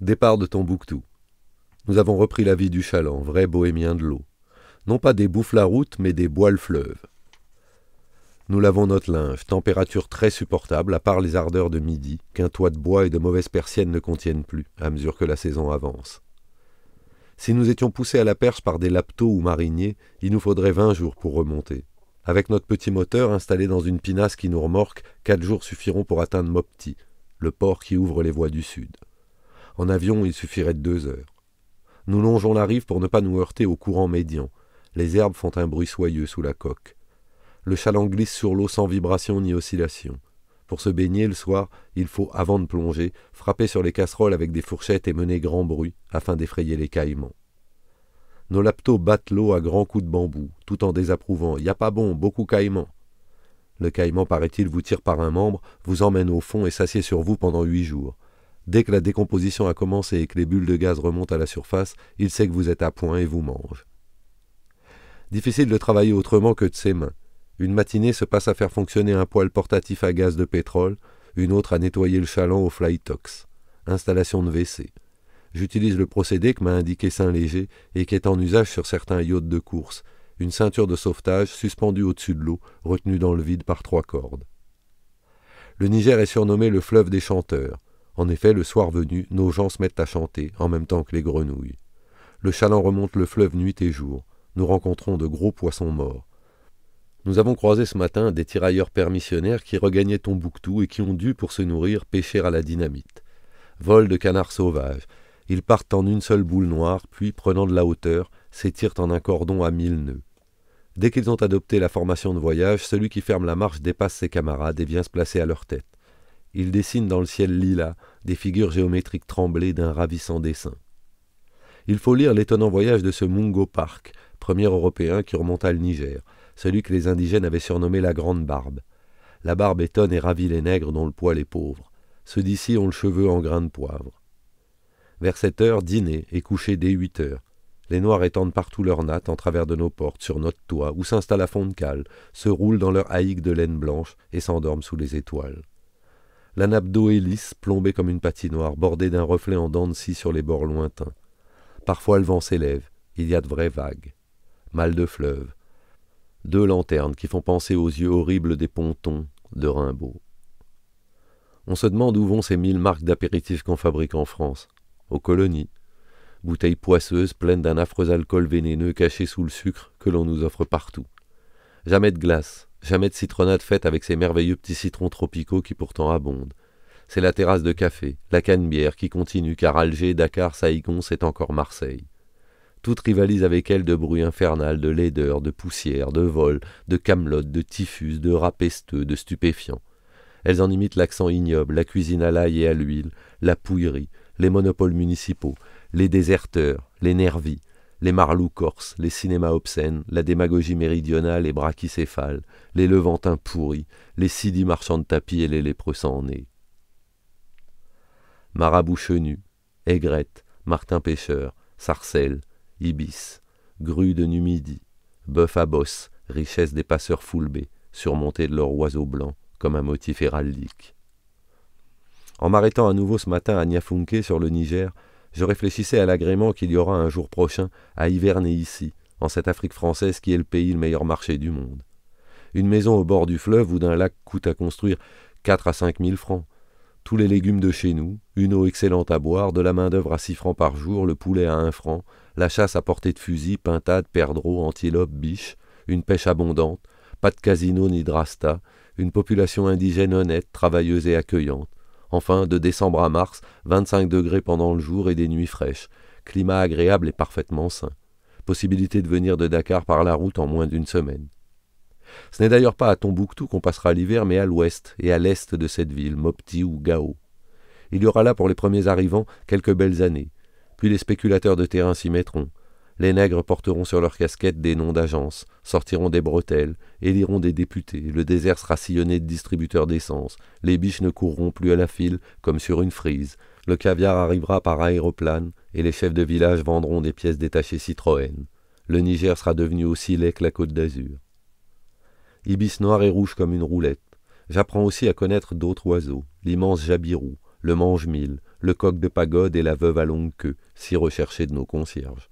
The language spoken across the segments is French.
Départ de Tombouctou. Nous avons repris la vie du chaland, vrai bohémien de l'eau. Non pas des bouffes la route, mais des bois le fleuve. Nous lavons notre linge, température très supportable, à part les ardeurs de midi, qu'un toit de bois et de mauvaises persiennes ne contiennent plus, à mesure que la saison avance. Si nous étions poussés à la perche par des lapteaux ou mariniers, il nous faudrait vingt jours pour remonter. Avec notre petit moteur installé dans une pinasse qui nous remorque, quatre jours suffiront pour atteindre Mopti, le port qui ouvre les voies du sud. En avion, il suffirait de deux heures. Nous longeons la rive pour ne pas nous heurter au courant médian. Les herbes font un bruit soyeux sous la coque. Le chaland glisse sur l'eau sans vibration ni oscillation. Pour se baigner le soir, il faut, avant de plonger, frapper sur les casseroles avec des fourchettes et mener grand bruit afin d'effrayer les caïmans. Nos laptos battent l'eau à grands coups de bambou, tout en désapprouvant. Y a pas bon, beaucoup caïmans !»»« Le caïman, paraît-il, vous tire par un membre, vous emmène au fond et s'assied sur vous pendant huit jours. Dès que la décomposition a commencé et que les bulles de gaz remontent à la surface, il sait que vous êtes à point et vous mange. Difficile de travailler autrement que de ses mains. Une matinée se passe à faire fonctionner un poêle portatif à gaz de pétrole, une autre à nettoyer le chaland au Flytox. Installation de WC. J'utilise le procédé que m'a indiqué Saint-Léger et qui est en usage sur certains yachts de course, une ceinture de sauvetage suspendue au-dessus de l'eau, retenue dans le vide par trois cordes. Le Niger est surnommé le fleuve des chanteurs. En effet, le soir venu, nos gens se mettent à chanter, en même temps que les grenouilles. Le chaland remonte le fleuve nuit et jour. Nous rencontrons de gros poissons morts. Nous avons croisé ce matin des tirailleurs permissionnaires qui regagnaient Tombouctou et qui ont dû, pour se nourrir, pêcher à la dynamite. Vol de canards sauvages. Ils partent en une seule boule noire, puis, prenant de la hauteur, s'étirent en un cordon à mille nœuds. Dès qu'ils ont adopté la formation de voyage, celui qui ferme la marche dépasse ses camarades et vient se placer à leur tête. Ils dessinent dans le ciel lilas des figures géométriques tremblées d'un ravissant dessin. Il faut lire l'étonnant voyage de ce Mungo Park, premier Européen qui remonta le Niger, celui que les indigènes avaient surnommé la Grande Barbe. La barbe étonne et ravit les nègres dont le poil est pauvre. Ceux d'ici ont le cheveu en grain de poivre. Vers cette heure, dîner et coucher dès huit heures. Les Noirs étendent partout leurs nattes en travers de nos portes, sur notre toit, où s'installe à fond de cale, se roulent dans leur haïque de laine blanche et s'endorment sous les étoiles. La nappe d'eau est lisse, plombée comme une patinoire, bordée d'un reflet en dents de scie sur les bords lointains. Parfois le vent s'élève, il y a de vraies vagues. Mal de fleuve, deux lanternes qui font penser aux yeux horribles des pontons de Rimbaud. On se demande où vont ces mille marques d'apéritifs qu'on fabrique en France. Aux colonies. Bouteilles poisseuses pleines d'un affreux alcool vénéneux caché sous le sucre que l'on nous offre partout. Jamais de glace, jamais de citronnade faite avec ces merveilleux petits citrons tropicaux qui pourtant abondent. C'est la terrasse de café, la canne qui continue car Alger, Dakar, Saïgon, c'est encore Marseille. Toutes rivalisent avec elles de bruit infernal, de laideur, de poussière, de vol, de camelote, de typhus, de rapesteux, de stupéfiants. Elles en imitent l'accent ignoble, la cuisine à l'ail et à l'huile, la pouillerie, les monopoles municipaux, les déserteurs, les nervis, les marlous corses, les cinémas obscènes, la démagogie méridionale et brachycéphale, les levantins pourris, les sidis marchands de tapis et les lépreux sans nez. Marabout Aigrette, Martin Pêcheur, Sarcelles, ibis, grues de Numidie, bœuf à bosse, richesse des passeurs foulbés, surmontés de leur oiseau blanc, comme un motif héraldique. En m'arrêtant à nouveau ce matin à Niafunke sur le Niger, je réfléchissais à l'agrément qu'il y aura un jour prochain à hiverner ici, en cette Afrique française qui est le pays le meilleur marché du monde. Une maison au bord du fleuve ou d'un lac coûte à construire quatre à cinq mille francs, tous les légumes de chez nous, une eau excellente à boire, de la main-d'œuvre à 6 francs par jour, le poulet à 1 franc, la chasse à portée de fusil, pintade, perdreau, antilope, biche, une pêche abondante, pas de casino ni drasta, une population indigène honnête, travailleuse et accueillante. Enfin, de décembre à mars, 25 degrés pendant le jour et des nuits fraîches, climat agréable et parfaitement sain. Possibilité de venir de Dakar par la route en moins d'une semaine. Ce n'est d'ailleurs pas à Tombouctou qu'on passera l'hiver, mais à l'ouest et à l'est de cette ville, Mopti ou Gao. Il y aura là pour les premiers arrivants quelques belles années, puis les spéculateurs de terrain s'y mettront. Les nègres porteront sur leurs casquettes des noms d'agences, sortiront des bretelles, éliront des députés, le désert sera sillonné de distributeurs d'essence, les biches ne courront plus à la file comme sur une frise, le caviar arrivera par aéroplane et les chefs de village vendront des pièces détachées Citroën. Le Niger sera devenu aussi laid que la Côte d'Azur ibis noir et rouge comme une roulette. J'apprends aussi à connaître d'autres oiseaux, l'immense jabirou, le mange-mille, le coq de pagode et la veuve à longue queue, si recherchée de nos concierges,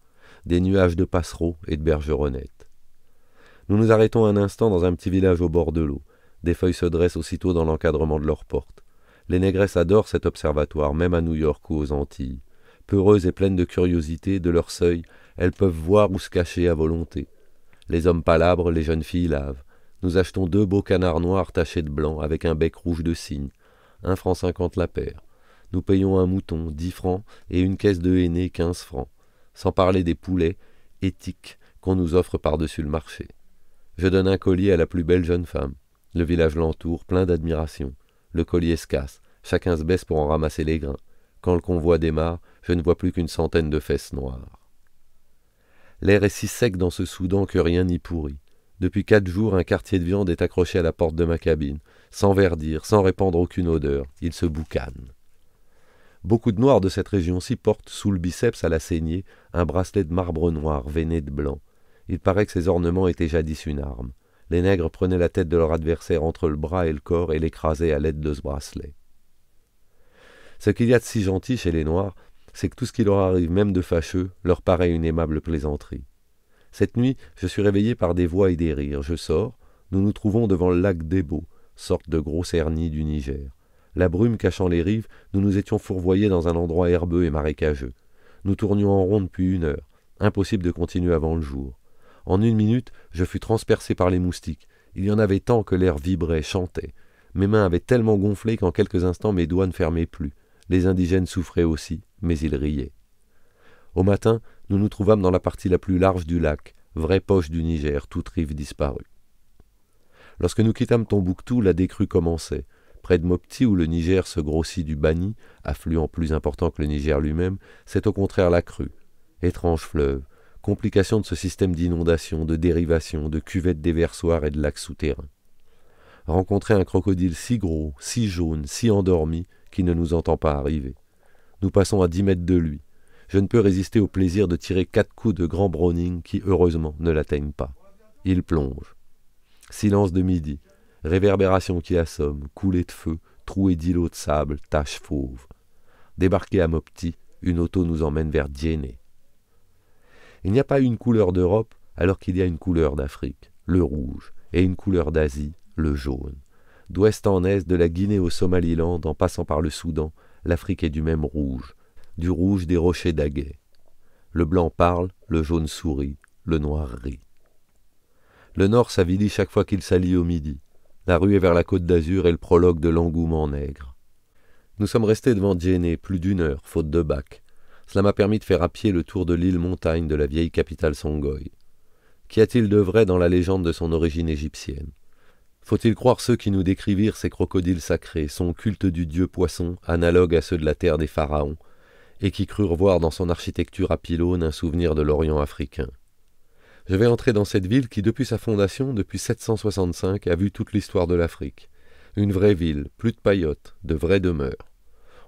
des nuages de passereaux et de bergeronnettes. Nous nous arrêtons un instant dans un petit village au bord de l'eau. Des feuilles se dressent aussitôt dans l'encadrement de leurs portes. Les négresses adorent cet observatoire, même à New York ou aux Antilles. Peureuses et pleines de curiosité, de leur seuil, elles peuvent voir ou se cacher à volonté. Les hommes palabres, les jeunes filles lavent. Nous achetons deux beaux canards noirs tachés de blanc avec un bec rouge de cygne, un franc cinquante la paire. Nous payons un mouton, dix francs, et une caisse de henné, quinze francs. Sans parler des poulets, éthiques, qu'on nous offre par-dessus le marché. Je donne un collier à la plus belle jeune femme. Le village l'entoure, plein d'admiration. Le collier se casse, chacun se baisse pour en ramasser les grains. Quand le convoi démarre, je ne vois plus qu'une centaine de fesses noires. L'air est si sec dans ce Soudan que rien n'y pourrit. Depuis quatre jours, un quartier de viande est accroché à la porte de ma cabine, sans verdir, sans répandre aucune odeur. Il se boucane. Beaucoup de noirs de cette région-ci portent sous le biceps à la saignée un bracelet de marbre noir veiné de blanc. Il paraît que ces ornements étaient jadis une arme. Les nègres prenaient la tête de leur adversaire entre le bras et le corps et l'écrasaient à l'aide de ce bracelet. Ce qu'il y a de si gentil chez les noirs, c'est que tout ce qui leur arrive, même de fâcheux, leur paraît une aimable plaisanterie. Cette nuit, je suis réveillé par des voix et des rires. Je sors. Nous nous trouvons devant le lac d'Ebo, sorte de grosse hernie du Niger. La brume cachant les rives, nous nous étions fourvoyés dans un endroit herbeux et marécageux. Nous tournions en rond depuis une heure. Impossible de continuer avant le jour. En une minute, je fus transpercé par les moustiques. Il y en avait tant que l'air vibrait, chantait. Mes mains avaient tellement gonflé qu'en quelques instants mes doigts ne fermaient plus. Les indigènes souffraient aussi, mais ils riaient. Au matin, nous nous trouvâmes dans la partie la plus large du lac, vraie poche du Niger, toute rive disparue. Lorsque nous quittâmes Tombouctou, la décrue commençait. Près de Mopti, où le Niger se grossit du Bani, affluent plus important que le Niger lui-même, c'est au contraire la crue. Étrange fleuve, complication de ce système d'inondations, de dérivation, de cuvettes déversoirs et de lacs souterrains. Rencontrer un crocodile si gros, si jaune, si endormi, qui ne nous entend pas arriver. Nous passons à dix mètres de lui je ne peux résister au plaisir de tirer quatre coups de grand Browning qui, heureusement, ne l'atteignent pas. Il plonge. Silence de midi, réverbération qui assomme, coulée de feu, trouée d'îlots de sable, taches fauves. Débarqué à Mopti, une auto nous emmène vers Diené. Il n'y a pas une couleur d'Europe alors qu'il y a une couleur d'Afrique, le rouge, et une couleur d'Asie, le jaune. D'ouest en est, de la Guinée au Somaliland, en passant par le Soudan, l'Afrique est du même rouge, du rouge des rochers d'Aguet. Le blanc parle, le jaune sourit, le noir rit. Le nord s'avilit chaque fois qu'il s'allie au midi. La rue est vers la côte d'Azur et le prologue de l'engouement nègre. Nous sommes restés devant Djenné plus d'une heure, faute de bac. Cela m'a permis de faire à pied le tour de l'île montagne de la vieille capitale Songoï. Qu'y a-t-il de vrai dans la légende de son origine égyptienne Faut-il croire ceux qui nous décrivirent ces crocodiles sacrés, son culte du dieu poisson, analogue à ceux de la terre des pharaons, et qui crurent voir dans son architecture à pylônes un souvenir de l'Orient africain. Je vais entrer dans cette ville qui, depuis sa fondation, depuis 765, a vu toute l'histoire de l'Afrique. Une vraie ville, plus de paillotes, de vraies demeures.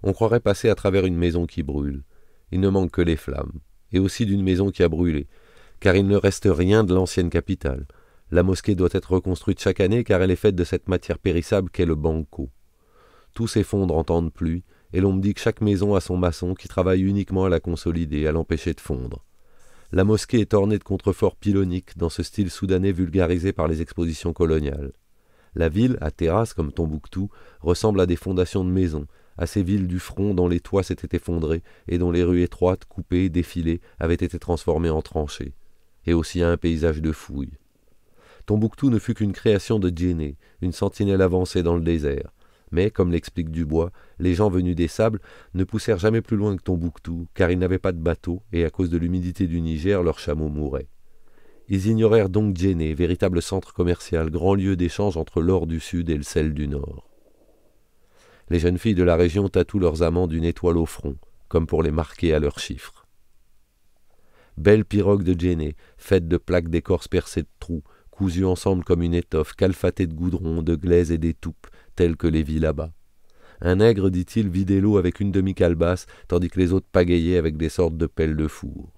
On croirait passer à travers une maison qui brûle. Il ne manque que les flammes, et aussi d'une maison qui a brûlé, car il ne reste rien de l'ancienne capitale. La mosquée doit être reconstruite chaque année car elle est faite de cette matière périssable qu'est le banco. Tout s'effondre en temps de pluie, et l'on me dit que chaque maison a son maçon qui travaille uniquement à la consolider, à l'empêcher de fondre. La mosquée est ornée de contreforts pyloniques dans ce style soudanais vulgarisé par les expositions coloniales. La ville, à terrasse comme Tombouctou, ressemble à des fondations de maisons, à ces villes du front dont les toits s'étaient effondrés et dont les rues étroites, coupées, défilées, avaient été transformées en tranchées, et aussi à un paysage de fouilles. Tombouctou ne fut qu'une création de Djéné, une sentinelle avancée dans le désert, mais, comme l'explique Dubois, les gens venus des sables ne poussèrent jamais plus loin que Tombouctou, car ils n'avaient pas de bateau, et à cause de l'humidité du Niger, leurs chameaux mouraient. Ils ignorèrent donc Djéné, véritable centre commercial, grand lieu d'échange entre l'or du sud et le sel du nord. Les jeunes filles de la région tatouent leurs amants d'une étoile au front, comme pour les marquer à leurs chiffres. Belle pirogue de Djéné, faite de plaques d'écorce percées de trous, cousues ensemble comme une étoffe, calfatée de goudron, de glaise et d'étoupe, tels que les villes là-bas. Un nègre, dit-il, vidait l'eau avec une demi-calebasse, tandis que les autres pagayaient avec des sortes de pelles de four.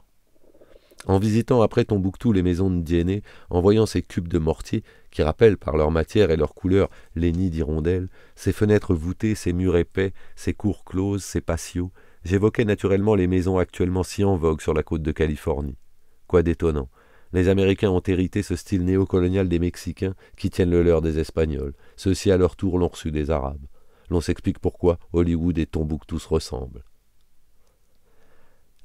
En visitant après Tombouctou les maisons de Diené, en voyant ces cubes de mortier, qui rappellent par leur matière et leur couleur les nids d'hirondelles, ces fenêtres voûtées, ces murs épais, ces cours closes, ces patios, j'évoquais naturellement les maisons actuellement si en vogue sur la côte de Californie. Quoi d'étonnant les Américains ont hérité ce style néocolonial des Mexicains qui tiennent le leur des Espagnols. Ceux-ci à leur tour l'ont reçu des Arabes. L'on s'explique pourquoi Hollywood et Tombouctou se ressemblent.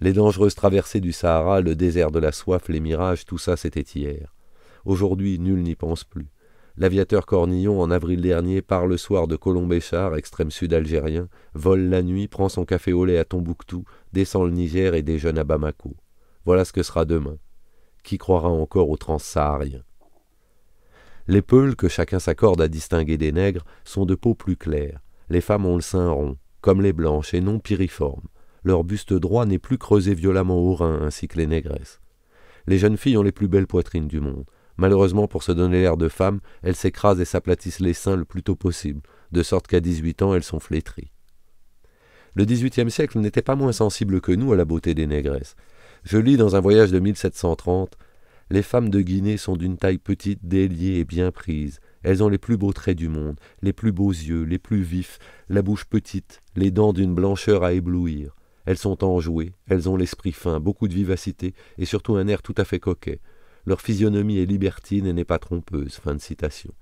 Les dangereuses traversées du Sahara, le désert de la soif, les mirages, tout ça c'était hier. Aujourd'hui, nul n'y pense plus. L'aviateur Cornillon, en avril dernier, part le soir de Colombéchard, extrême sud algérien, vole la nuit, prend son café au lait à Tombouctou, descend le Niger et déjeune à Bamako. Voilà ce que sera demain qui croira encore aux transsahariens Les peules, que chacun s'accorde à distinguer des nègres sont de peau plus claire. Les femmes ont le sein rond, comme les blanches, et non piriforme. Leur buste droit n'est plus creusé violemment au rein, ainsi que les négresses. Les jeunes filles ont les plus belles poitrines du monde. Malheureusement, pour se donner l'air de femme, elles s'écrasent et s'aplatissent les seins le plus tôt possible, de sorte qu'à 18 ans, elles sont flétries. Le XVIIIe siècle n'était pas moins sensible que nous à la beauté des négresses. Je lis dans un voyage de 1730 Les femmes de Guinée sont d'une taille petite, déliée et bien prise. Elles ont les plus beaux traits du monde, les plus beaux yeux, les plus vifs, la bouche petite, les dents d'une blancheur à éblouir. Elles sont enjouées, elles ont l'esprit fin, beaucoup de vivacité et surtout un air tout à fait coquet. Leur physionomie est libertine et n'est pas trompeuse. Fin de citation.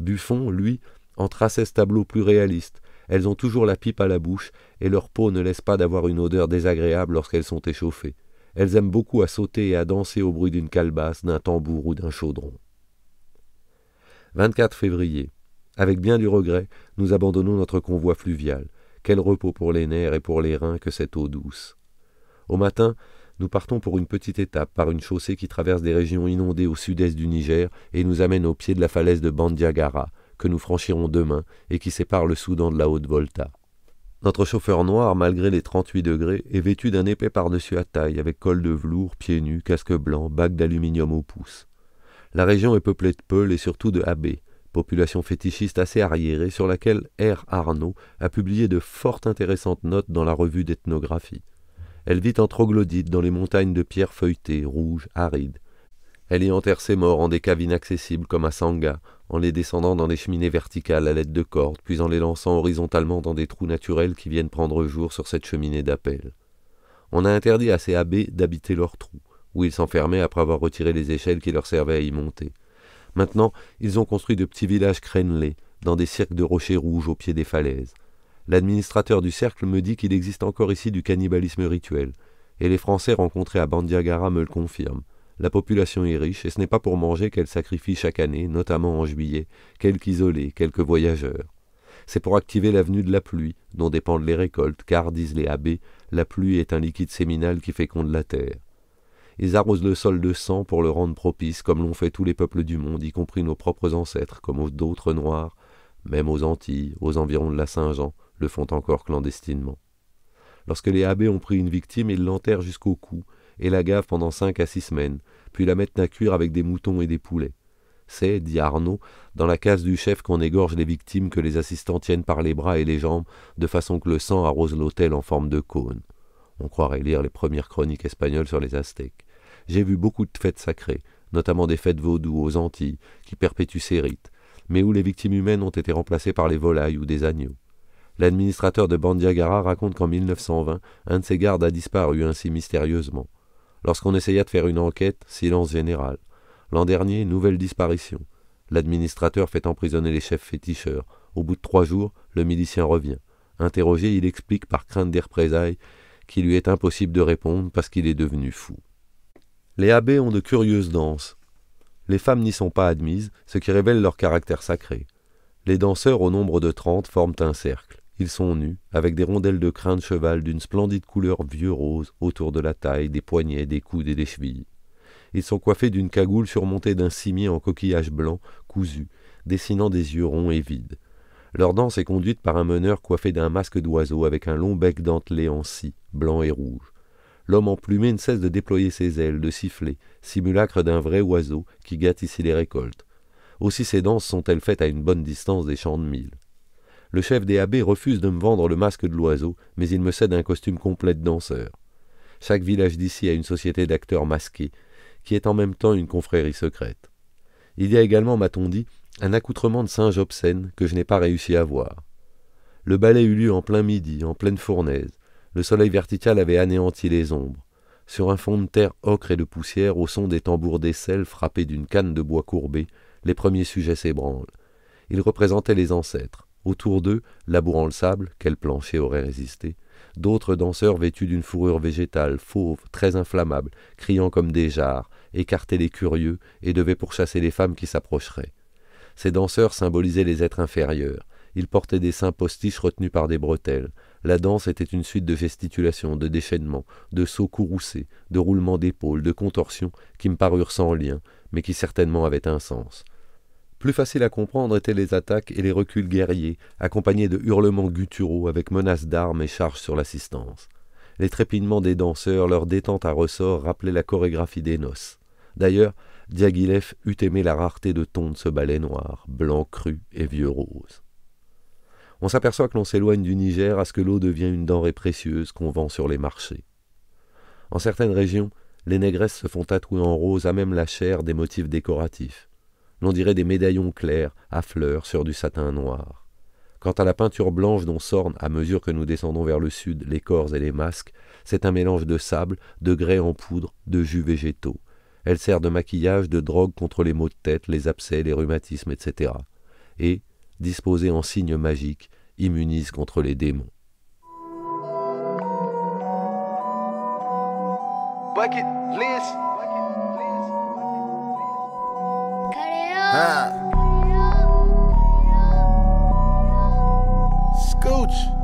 Buffon, lui, en traçait ce tableau plus réaliste. Elles ont toujours la pipe à la bouche et leur peau ne laisse pas d'avoir une odeur désagréable lorsqu'elles sont échauffées. Elles aiment beaucoup à sauter et à danser au bruit d'une calebasse, d'un tambour ou d'un chaudron. 24 février. Avec bien du regret, nous abandonnons notre convoi fluvial. Quel repos pour les nerfs et pour les reins que cette eau douce. Au matin, nous partons pour une petite étape par une chaussée qui traverse des régions inondées au sud-est du Niger et nous amène au pied de la falaise de Bandiagara, que nous franchirons demain et qui sépare le Soudan de la Haute-Volta. Notre chauffeur noir, malgré les 38 degrés, est vêtu d'un épais par-dessus à taille, avec col de velours, pieds nus, casque blanc, bague d'aluminium au pouce. La région est peuplée de Peuls et surtout de abbés, population fétichiste assez arriérée sur laquelle R. Arnaud a publié de fort intéressantes notes dans la revue d'ethnographie. Elle vit en troglodyte dans les montagnes de pierres feuilletées, rouges, arides. Elle y enterre ses morts en des caves inaccessibles comme à Sanga, en les descendant dans des cheminées verticales à l'aide de cordes, puis en les lançant horizontalement dans des trous naturels qui viennent prendre jour sur cette cheminée d'appel. On a interdit à ces abbés d'habiter leurs trous, où ils s'enfermaient après avoir retiré les échelles qui leur servaient à y monter. Maintenant, ils ont construit de petits villages crénelés, dans des cirques de rochers rouges au pied des falaises. L'administrateur du cercle me dit qu'il existe encore ici du cannibalisme rituel, et les Français rencontrés à Bandiagara me le confirment. La population est riche et ce n'est pas pour manger qu'elle sacrifie chaque année, notamment en juillet, quelques isolés, quelques voyageurs. C'est pour activer l'avenue de la pluie, dont dépendent les récoltes, car, disent les abbés, la pluie est un liquide séminal qui féconde la terre. Ils arrosent le sol de sang pour le rendre propice, comme l'ont fait tous les peuples du monde, y compris nos propres ancêtres, comme d'autres Noirs, même aux Antilles, aux environs de la Saint-Jean, le font encore clandestinement. Lorsque les abbés ont pris une victime, ils l'enterrent jusqu'au cou, et la gave pendant cinq à six semaines, puis la mettent à cuire avec des moutons et des poulets. C'est, dit Arnaud, dans la case du chef qu'on égorge les victimes que les assistants tiennent par les bras et les jambes, de façon que le sang arrose l'autel en forme de cône. On croirait lire les premières chroniques espagnoles sur les Aztèques. J'ai vu beaucoup de fêtes sacrées, notamment des fêtes vaudou aux Antilles, qui perpétuent ces rites, mais où les victimes humaines ont été remplacées par les volailles ou des agneaux. L'administrateur de Bandiagara raconte qu'en 1920, un de ses gardes a disparu ainsi mystérieusement. Lorsqu'on essaya de faire une enquête, silence général. L'an dernier, nouvelle disparition. L'administrateur fait emprisonner les chefs féticheurs. Au bout de trois jours, le milicien revient. Interrogé, il explique par crainte des représailles qu'il lui est impossible de répondre parce qu'il est devenu fou. Les abbés ont de curieuses danses. Les femmes n'y sont pas admises, ce qui révèle leur caractère sacré. Les danseurs, au nombre de trente, forment un cercle. Ils sont nus, avec des rondelles de crin de cheval d'une splendide couleur vieux rose autour de la taille, des poignets, des coudes et des chevilles. Ils sont coiffés d'une cagoule surmontée d'un cimier en coquillage blanc, cousu, dessinant des yeux ronds et vides. Leur danse est conduite par un meneur coiffé d'un masque d'oiseau avec un long bec dentelé en scie, blanc et rouge. L'homme en emplumé ne cesse de déployer ses ailes, de siffler, simulacre d'un vrai oiseau qui gâte ici les récoltes. Aussi ces danses sont-elles faites à une bonne distance des champs de mille. Le chef des abbés refuse de me vendre le masque de l'oiseau, mais il me cède un costume complet de danseur. Chaque village d'ici a une société d'acteurs masqués, qui est en même temps une confrérie secrète. Il y a également, m'a-t-on dit, un accoutrement de singe obscène que je n'ai pas réussi à voir. Le ballet eut lieu en plein midi, en pleine fournaise. Le soleil vertical avait anéanti les ombres. Sur un fond de terre ocre et de poussière, au son des tambours d'aisselle frappés d'une canne de bois courbée, les premiers sujets s'ébranlent. Ils représentaient les ancêtres autour d'eux, labourant le sable, quel plancher aurait résisté D'autres danseurs vêtus d'une fourrure végétale, fauve, très inflammable, criant comme des jarres, écartaient les curieux et devaient pourchasser les femmes qui s'approcheraient. Ces danseurs symbolisaient les êtres inférieurs. Ils portaient des seins postiches retenus par des bretelles. La danse était une suite de gesticulations, de déchaînements, de sauts courroucés, de roulements d'épaules, de contorsions qui me parurent sans lien, mais qui certainement avaient un sens. Plus facile à comprendre étaient les attaques et les reculs guerriers, accompagnés de hurlements gutturaux avec menaces d'armes et charges sur l'assistance. Les trépinements des danseurs, leur détente à ressort rappelaient la chorégraphie des noces. D'ailleurs, Diaghilev eût aimé la rareté de ton de ce balai noir, blanc cru et vieux rose. On s'aperçoit que l'on s'éloigne du Niger à ce que l'eau devient une denrée précieuse qu'on vend sur les marchés. En certaines régions, les négresses se font tatouer en rose à même la chair des motifs décoratifs l'on dirait des médaillons clairs à fleurs sur du satin noir. Quant à la peinture blanche dont s'ornent, à mesure que nous descendons vers le sud, les corps et les masques, c'est un mélange de sable, de grès en poudre, de jus végétaux. Elle sert de maquillage, de drogue contre les maux de tête, les abcès, les rhumatismes, etc. Et, disposée en signes magiques, immunise contre les démons. Scooch.